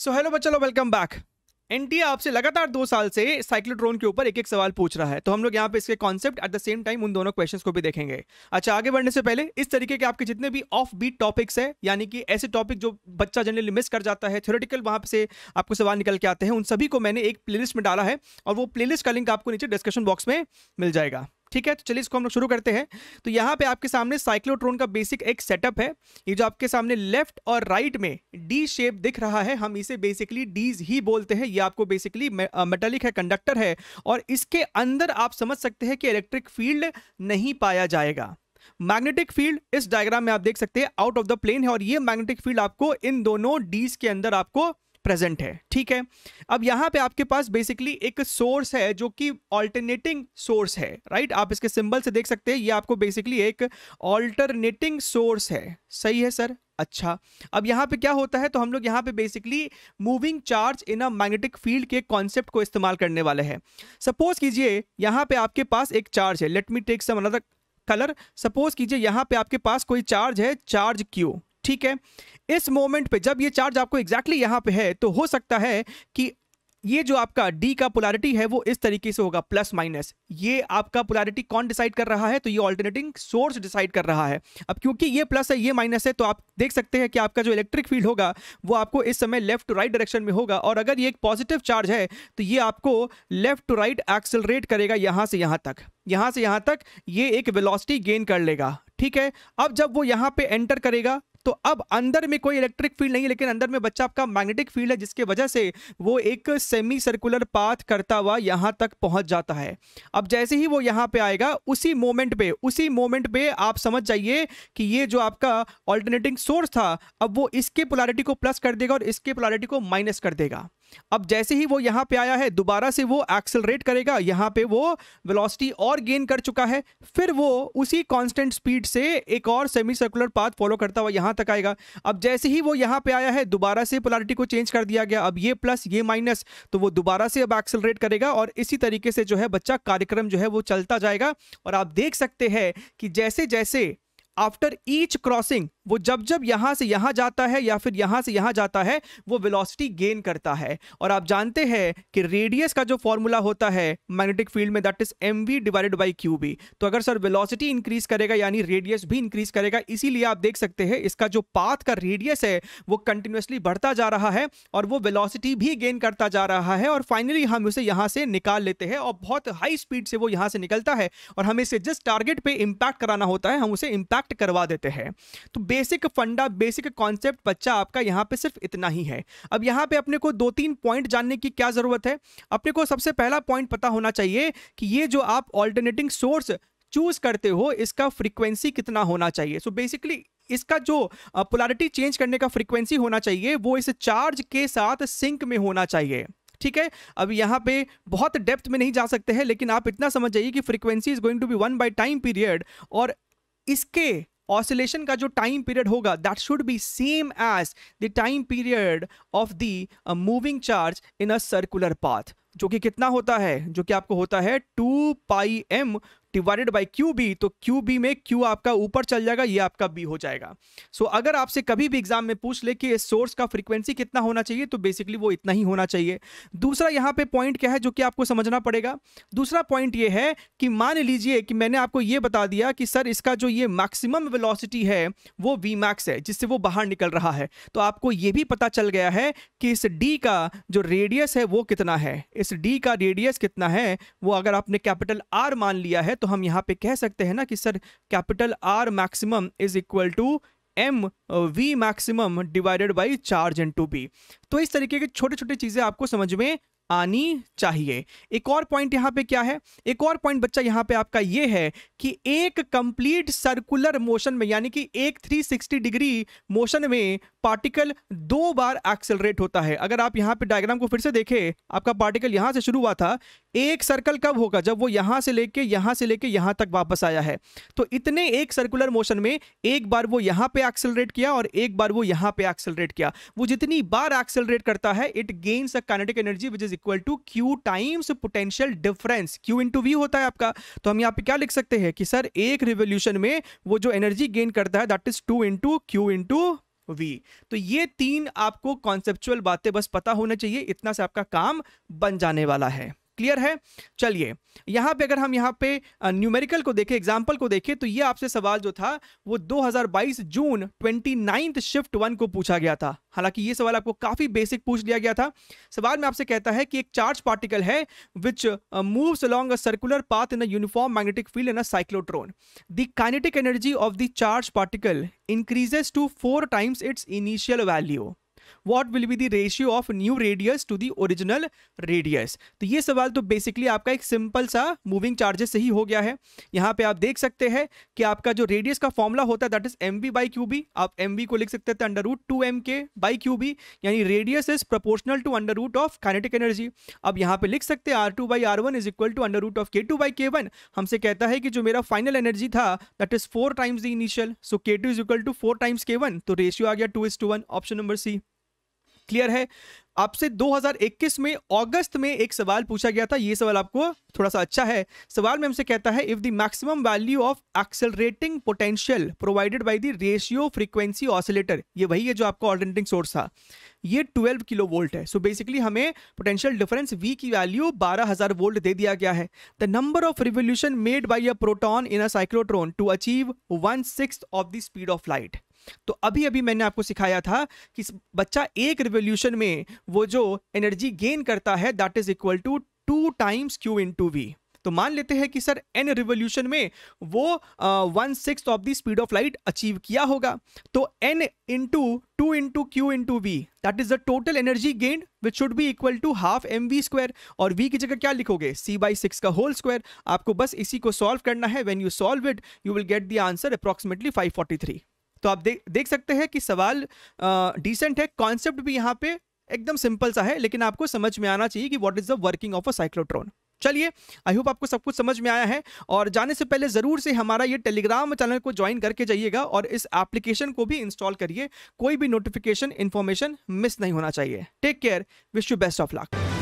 so hello बच्चा लो welcome back NTA आपसे लगातार दो साल से साइक्लोट्रोन के ऊपर एक एक सवाल पूछ रहा है तो हम लोग यहाँ पे इसके concept at the same time उन दोनों क्वेश्चंस को भी देखेंगे अच्छा आगे बढ़ने से पहले इस तरीके के आपके जितने भी ऑफ बीट टॉपिक्स है यानी कि ऐसे टॉपिक जो बच्चा जनरली मिस कर जाता है थ्योरेटिकल वहाँ से आपको सवाल निकल के आते हैं उन सभी को मैंने एक प्ले में डाला है और वो प्ले का लिंक आपको नीचे डिस्कशन बॉक्स में मिल जाएगा ठीक है तो चलिए इसको हम लोग शुरू करते हैं तो यहाँ पे आपके सामने साइक्लोट्रोन का बेसिक एक सेटअप है ये जो आपके सामने लेफ्ट और राइट में डी शेप दिख रहा है हम इसे बेसिकली डीज ही बोलते हैं ये आपको बेसिकली मेटालिक है कंडक्टर है और इसके अंदर आप समझ सकते हैं कि इलेक्ट्रिक फील्ड नहीं पाया जाएगा मैग्नेटिक फील्ड इस डायग्राम में आप देख सकते हैं आउट ऑफ द प्लेन है और ये मैग्नेटिक फील्ड आपको इन दोनों डीज के अंदर आपको प्रेजेंट है ठीक है अब यहाँ पे आपके पास बेसिकली एक सोर्स है जो कि ऑल्टरनेटिंग सोर्स है राइट आप इसके सिंबल से देख सकते हैं ये आपको बेसिकली एक ऑल्टरनेटिंग सोर्स है सही है सर अच्छा अब यहाँ पे क्या होता है तो हम लोग यहाँ पे basically moving charge in a magnetic field के कॉन्सेप्ट को इस्तेमाल करने वाले हैं सपोज कीजिए यहाँ पे आपके पास एक चार्ज है let me take some another colour suppose कीजिए यहाँ पे आपके पास कोई चार्ज है चार्ज क्यू ठीक है इस मोमेंट पे जब ये चार्ज आपको एग्जैक्टली exactly यहाँ पे है तो हो सकता है कि ये जो आपका डी का पोलैरिटी है वो इस तरीके से होगा प्लस माइनस ये आपका पोलैरिटी कौन डिसाइड कर रहा है तो ये ऑल्टरनेटिंग सोर्स डिसाइड कर रहा है अब क्योंकि ये प्लस है ये माइनस है तो आप देख सकते हैं कि आपका जो इलेक्ट्रिक फील्ड होगा वो आपको इस समय लेफ्ट टू राइट डायरेक्शन में होगा और अगर ये एक पॉजिटिव चार्ज है तो ये आपको लेफ्ट टू राइट एक्सेलरेट करेगा यहाँ से यहाँ तक यहाँ से यहाँ तक ये एक वेलोसिटी गेन कर लेगा ठीक है अब जब वो यहाँ पे एंटर करेगा तो अब अंदर में कोई इलेक्ट्रिक फील्ड नहीं है लेकिन अंदर में बच्चा आपका मैग्नेटिक फील्ड है जिसके वजह से वो एक सेमी सर्कुलर पाथ करता हुआ यहां तक पहुंच जाता है अब जैसे ही वो यहां पे आएगा उसी मोमेंट पे उसी मोमेंट पे आप समझ जाइए कि ये जो आपका ऑल्टरनेटिंग सोर्स था अब वो इसके पोलारिटी को प्लस कर देगा और इसके पोलारिटी को माइनस कर देगा अब जैसे ही वो यहां पे आया है दोबारा से वो एक्सेलरेट करेगा यहां पे वो वेलोसिटी और गेन कर चुका है फिर वो उसी कांस्टेंट स्पीड से एक और सेमी सर्कुलर पाथ फॉलो करता हुआ यहां तक आएगा अब जैसे ही वो यहां पे आया है दोबारा से पोलारिटी को चेंज कर दिया गया अब ये प्लस ये माइनस तो वो दोबारा से अब एक्सेलरेट करेगा और इसी तरीके से जो है बच्चा कार्यक्रम जो है वो चलता जाएगा और आप देख सकते हैं कि जैसे जैसे आफ्टर ईच क्रॉसिंग वो जब जब यहाँ से यहाँ जाता है या फिर यहाँ से यहाँ जाता है वो वेलोसिटी गेन करता है और आप जानते हैं कि रेडियस का जो फॉर्मूला होता है मैग्नेटिक फील्ड में that is m v divided by q B तो अगर सर वेलोसिटी इंक्रीज करेगा यानी रेडियस भी इंक्रीज करेगा इसीलिए आप देख सकते हैं इसका जो पाथ का रेडियस है वो कंटिन्यूसली बढ़ता जा रहा है और वो वेलोसिटी भी गेन करता जा रहा है और फाइनली हम उसे यहाँ से निकाल लेते हैं और बहुत हाई स्पीड से वो यहाँ से निकलता है और हमें इसे जिस टारगेट पे इम्पैक्ट कराना होता है हम उसे इम्पैक्ट करवा देते हैं तो बेसिक फंडा बेसिक कॉन्सेप्ट बच्चा आपका यहाँ पे सिर्फ इतना ही है अब यहाँ पे अपने को दो तीन पॉइंट जानने की क्या ज़रूरत है अपने को सबसे पहला पॉइंट पता होना चाहिए कि ये जो आप ऑल्टरनेटिंग सोर्स चूज करते हो इसका फ्रीक्वेंसी कितना होना चाहिए सो so बेसिकली इसका जो पोलैरिटी चेंज करने का फ्रीक्वेंसी होना चाहिए वो इस चार्ज के साथ सिंक में होना चाहिए ठीक है अब यहाँ पे बहुत डेप्थ में नहीं जा सकते हैं लेकिन आप इतना समझ जाइए कि frequency is going to be one by time period और इसके ऑसिलेशन का जो टाइम पीरियड होगा that should be same as the time period of the moving charge in a circular path जो कि कितना होता है जो कि आपको होता है two pi m divided by q B तो क्यू बी में क्यू आपका ऊपर चल जाएगा ये आपका बी हो जाएगा सो so, अगर आपसे कभी भी एग्जाम में पूछ ले कि इस सोर्स का फ्रीक्वेंसी कितना होना चाहिए तो बेसिकली वो इतना ही होना चाहिए दूसरा यहाँ पे पॉइंट क्या है जो कि आपको समझना पड़ेगा दूसरा पॉइंट ये है कि मान लीजिए कि मैंने आपको ये बता दिया कि सर इसका जो ये मैक्सिमम वेलोसिटी है वो वी मैक्स है जिससे वो बाहर निकल रहा है तो आपको ये भी पता चल गया है कि इस डी का जो रेडियस है वो कितना है इस डी का रेडियस कितना है वो अगर आपने कैपिटल आर मान लिया है तो हम यहाँ पे कह सकते हैं ना कि sir capital R maximum is equal to m v maximum divided by charge into B तो इस तरीके की छोटे छोटे चीज़ें आपको समझ में आनी चाहिए एक और पॉइंट यहाँ पे क्या है एक और पॉइंट बच्चा यहाँ पे आपका ये है कि एक कंप्लीट सर्कुलर मोशन में यानी कि एक 360 डिग्री मोशन में पार्टिकल दो बार एक्सेलरेट होता है अगर आप यहाँ पे डायग्राम को फिर से देखें आपका पार्टिकल यहाँ से शुरू हुआ था एक सर्कल कब होगा जब वो यहां से लेके यहां से लेके यहां तक वापस आया है तो इतने एक सर्कुलर मोशन में एक बार वो यहां पे एक्सेलरेट किया और एक बार वो यहां पे एक्सेलरेट किया वो जितनी बार एक्सेलरेट करता है it gains a kinetic energy which is equal to q times potential difference q into v होता है आपका तो हम यहाँ पे क्या लिख सकते हैं कि सर एक रिवोल्यूशन में वो जो एनर्जी गेन करता है that is two into q into v तो ये तीन आपको कॉन्सेप्चुअल बातें बस पता होना चाहिए इतना से आपका काम बन जाने वाला है क्लियर है चलिए यहाँ पे अगर हम यहाँ पे न्यूमेरिकल को देखें एग्जाम्पल को देखें तो ये आपसे सवाल जो था वो 2022 जून 29 शिफ्ट वन को पूछा गया था हालांकि ये सवाल आपको काफ़ी बेसिक पूछ लिया गया था सवाल में आपसे कहता है कि एक चार्ज पार्टिकल है which moves along a circular path in a uniform magnetic field in a cyclotron the kinetic energy of the charge particle increases to four times its initial value what will be the ratio of new radius to the original radius तो ये सवाल तो basically आपका एक simple सा moving charges से ही हो गया है यहाँ पे आप देख सकते हैं कि आपका जो रेडियस का फॉर्मूला होता है that is m v by q B आप एम वी को लिख सकते थे under root two m K by q B यानी radius is proportional to under root of kinetic energy अब यहाँ पे लिख सकते हैं r two by r one is equal to under root of K two by K one हमसे कहता है कि जो मेरा फाइनल एनर्जी था that is four times the initial so K two is equal to four times K one तो ratio आ गया two is to one option number C clear है आपसे 2021 में अगस्त में एक सवाल पूछा गया था ये सवाल आपको थोड़ा सा अच्छा है सवाल में हमसे कहता है if the maximum value of accelerating potential provided by the radio frequency oscillator ये वही है जो आपका ऑल्टरनेटिंग सोर्स था ये 12 किलो वोल्ट है सो so बेसिकली हमें पोटेंशियल डिफरेंस वी की वैल्यू 12000 वोल्ट दे दिया गया है the number of revolution made by a proton in a cyclotron to achieve one six of the speed of light तो अभी अभी मैंने आपको सिखाया था कि बच्चा एक रिवोल्यूशन में वो जो एनर्जी गेन करता है that is equal to two times q into v तो मान लेते हैं कि सर एन रिवोल्यूशन में वो one six of the speed of light achieve किया होगा तो n into two into q into v that is the total energy gain which should be equal to half m v square और v की जगह क्या लिखोगे c by six का whole square आपको बस इसी को सॉल्व करना है when you solve it you will get the answer approximately five forty three तो आप दे, देख सकते हैं कि सवाल डिसेंट है कॉन्सेप्ट भी यहाँ पे एकदम सिंपल सा है लेकिन आपको समझ में आना चाहिए कि what is the working of a cyclotron चलिए आई होप आपको सब कुछ समझ में आया है और जाने से पहले ज़रूर से हमारा ये टेलीग्राम चैनल को ज्वाइन करके जाइएगा और इस एप्लीकेशन को भी इंस्टॉल करिए कोई भी नोटिफिकेशन इन्फॉर्मेशन मिस नहीं होना चाहिए take care wish you best of luck